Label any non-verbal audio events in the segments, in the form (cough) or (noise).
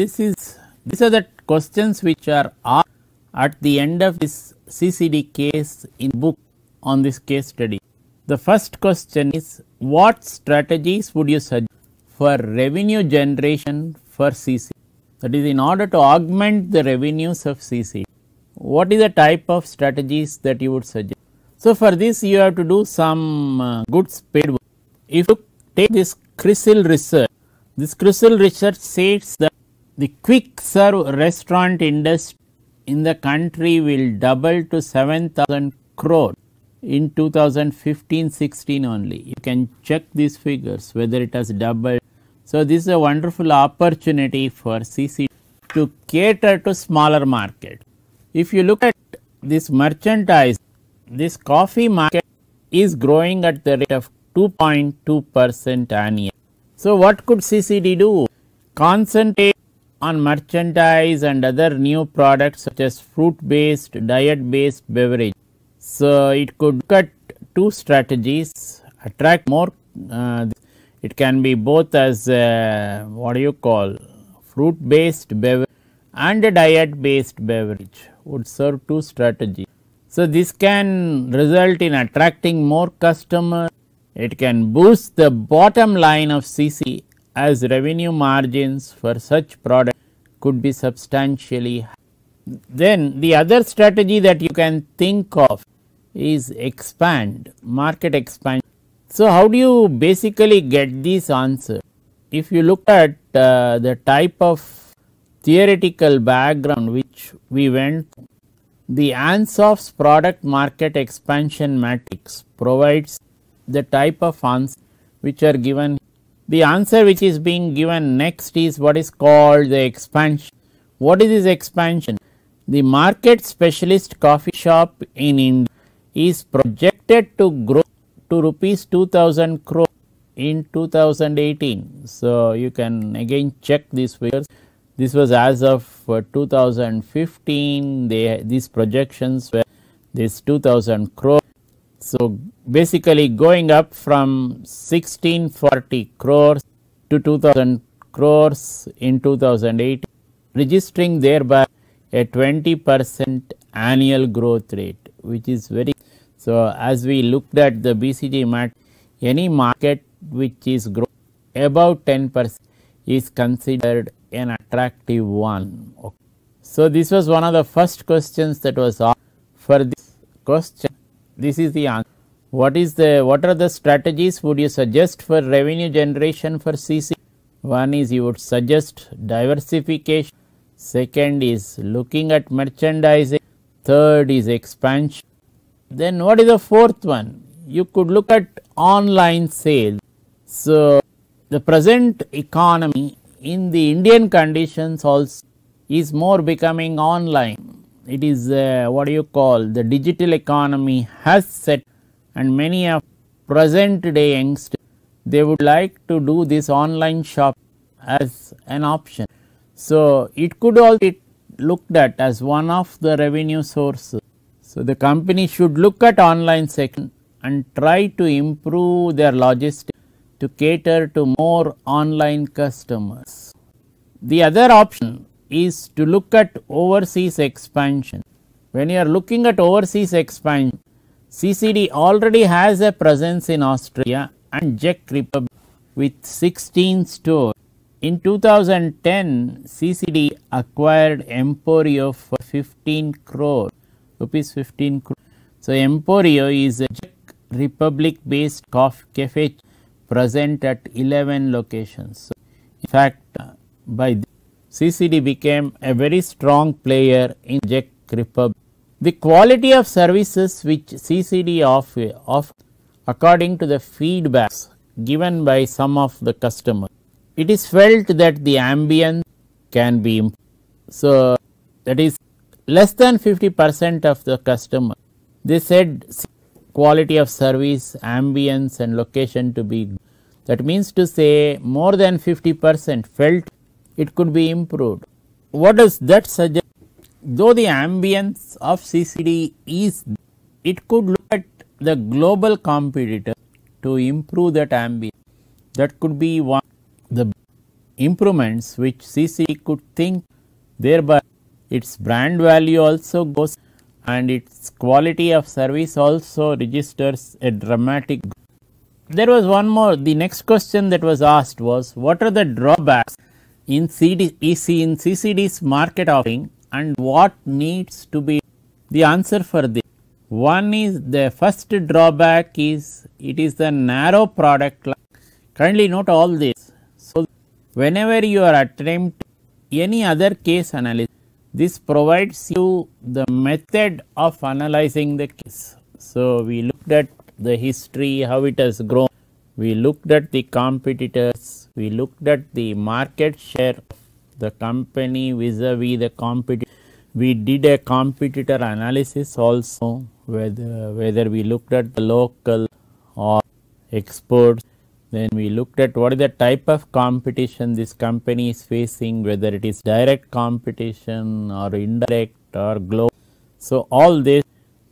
this is these are the questions which are asked at the end of this CCD case in book on this case study. The first question is what strategies would you suggest for revenue generation for CC? That is in order to augment the revenues of CC, what is the type of strategies that you would suggest? So, for this you have to do some uh, good speed. work. If you take this CRISIL research, this CRISIL research says that the quick serve restaurant industry in the country will double to 7000 crore in 2015-16 only. You can check these figures whether it has doubled. So, this is a wonderful opportunity for CC to cater to smaller market. If you look at this merchandise, this coffee market is growing at the rate of 2.2 percent annually. So, what could CCD do? Concentrate on merchandise and other new products such as fruit based, diet based beverage. So, it could cut two strategies attract more uh, it can be both as uh, what do you call fruit based beverage and a diet based beverage would serve two strategies. So, this can result in attracting more customers, it can boost the bottom line of CC as revenue margins for such product could be substantially Then the other strategy that you can think of is expand market expansion. So, how do you basically get this answer? If you look at uh, the type of theoretical background which we went the ANSOF's product market expansion matrix provides the type of answers which are given the answer which is being given next is what is called the expansion. What is this expansion? The market specialist coffee shop in India is projected to grow to rupees 2000 crore in 2018. So, you can again check these figures. This was as of uh, 2015, they, these projections were this 2000 crore so, basically going up from 1640 crores to 2000 crores in 2008, registering thereby a 20 percent annual growth rate which is very. So, as we looked at the BCG mat, any market which is growing about 10 percent is considered an attractive one. Okay. So, this was one of the first questions that was asked for this question this is the answer. What is the what are the strategies would you suggest for revenue generation for CC? One is you would suggest diversification, second is looking at merchandising, third is expansion. Then what is the fourth one? You could look at online sales. So, the present economy in the Indian conditions also is more becoming online it is uh, what do you call the digital economy has set and many of present day youngsters they would like to do this online shop as an option. So, it could also be looked at as one of the revenue sources. So, the company should look at online section and try to improve their logistics to cater to more online customers. The other option is to look at overseas expansion. When you are looking at overseas expansion, CCD already has a presence in Australia and Czech Republic with 16 stores. In 2010, CCD acquired Emporio for 15 crore rupees 15 crore. So, Emporio is a Czech Republic based coffee cafe present at 11 locations. So, in fact, by CCD became a very strong player in Czech Republic. The quality of services which CCD offer, according to the feedbacks given by some of the customers. It is felt that the ambience can be improved. So, that is less than 50 percent of the customer. They said quality of service, ambience and location to be. That means to say more than 50 percent felt it could be improved. What does that suggest? Though the ambience of CCD is, it could look at the global competitor to improve that ambience. That could be one the improvements which CCD could think thereby its brand value also goes and its quality of service also registers a dramatic. There was one more the next question that was asked was what are the drawbacks in CD, in CCD's market offering and what needs to be the answer for this. One is the first drawback is it is the narrow product line. Kindly note all this. So, whenever you are attempting any other case analysis, this provides you the method of analyzing the case. So, we looked at the history, how it has grown, we looked at the competitors, we looked at the market share of the company vis-a-vis -vis the competitor. We did a competitor analysis also whether, whether we looked at the local or exports. Then we looked at what is the type of competition this company is facing, whether it is direct competition or indirect or global. So, all this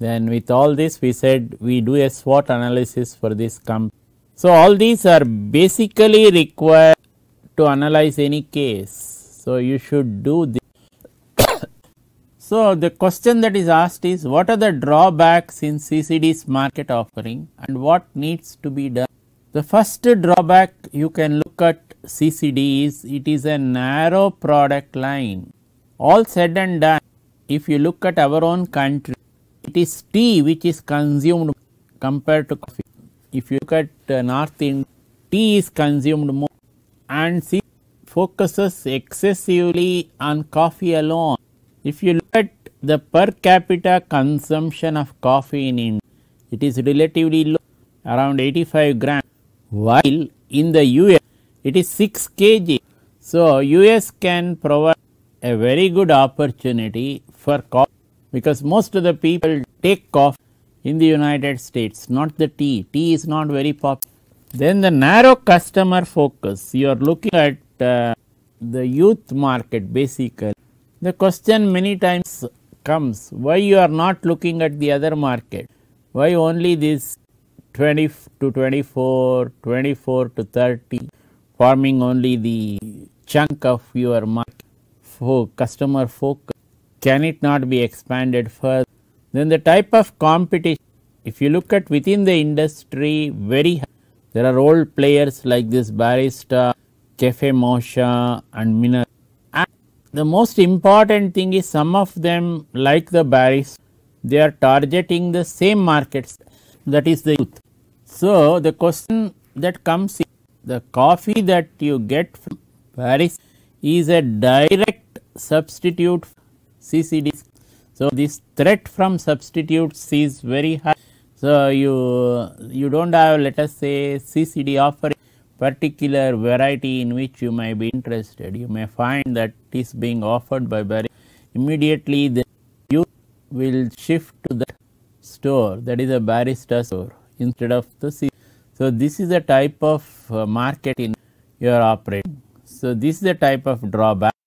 then with all this we said we do a SWOT analysis for this company so, all these are basically required to analyze any case. So, you should do this. (coughs) so, the question that is asked is what are the drawbacks in CCD's market offering and what needs to be done. The first drawback you can look at CCD is it is a narrow product line. All said and done, if you look at our own country, it is tea which is consumed compared to coffee if you look at uh, North India, tea is consumed more and she focuses excessively on coffee alone. If you look at the per capita consumption of coffee in India, it is relatively low around 85 grams while in the US it is 6 kg. So, US can provide a very good opportunity for coffee because most of the people take coffee in the United States, not the tea. Tea is not very popular. Then the narrow customer focus, you are looking at uh, the youth market basically. The question many times comes why you are not looking at the other market, why only this 20 to 24, 24 to 30 forming only the chunk of your market for customer focus. Can it not be expanded further? Then the type of competition, if you look at within the industry very high, there are old players like this Barista, Cafe Mosha and mineral. And the most important thing is some of them like the Barista, they are targeting the same markets that is the youth. So, the question that comes is the coffee that you get from Paris is a direct substitute CCD so, this threat from substitutes is very high. So, you, you do not have let us say CCD offer particular variety in which you may be interested. You may find that is being offered by very immediately the you will shift to the store that is a barista store instead of the C. So, this is the type of uh, market in you are operating. So, this is the type of drawback